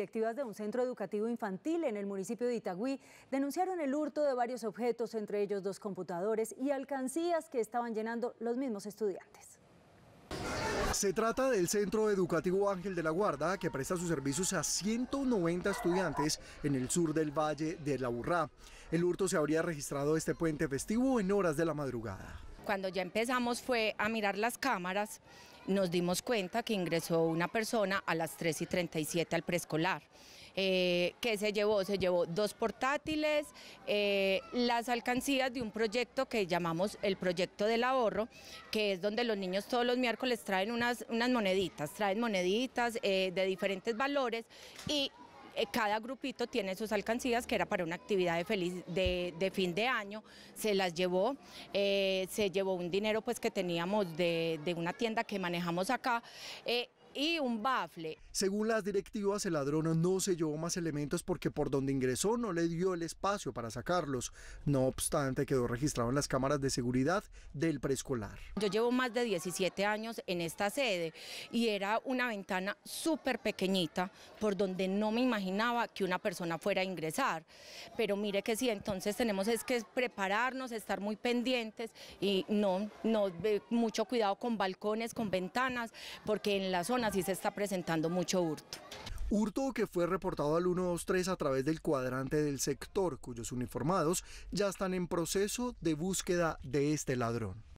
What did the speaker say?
directivas de un centro educativo infantil en el municipio de Itagüí denunciaron el hurto de varios objetos, entre ellos dos computadores y alcancías que estaban llenando los mismos estudiantes. Se trata del Centro Educativo Ángel de la Guarda, que presta sus servicios a 190 estudiantes en el sur del Valle de la Burrá. El hurto se habría registrado este puente festivo en horas de la madrugada. Cuando ya empezamos fue a mirar las cámaras nos dimos cuenta que ingresó una persona a las 3 y 37 al preescolar. Eh, que se llevó? Se llevó dos portátiles, eh, las alcancías de un proyecto que llamamos el proyecto del ahorro, que es donde los niños todos los miércoles traen unas, unas moneditas, traen moneditas eh, de diferentes valores y eh, cada grupito tiene sus alcancías, que era para una actividad de, feliz, de, fin de año, se las llevó, eh, se llevó un dinero pues que teníamos de, una tienda que manejamos acá, eh, y un bafle. Según las directivas, el ladrón no se llevó más elementos porque por donde ingresó no le dio el espacio para sacarlos. No obstante, quedó registrado en las cámaras de seguridad del preescolar. Yo llevo más de 17 años en esta sede y era una ventana súper pequeñita por donde no me imaginaba que una persona fuera a ingresar. Pero mire que sí, entonces tenemos es que prepararnos, estar muy pendientes y no, no mucho cuidado con balcones, con ventanas, porque en la zona así se está presentando mucho hurto. Hurto que fue reportado al 123 a través del cuadrante del sector, cuyos uniformados ya están en proceso de búsqueda de este ladrón.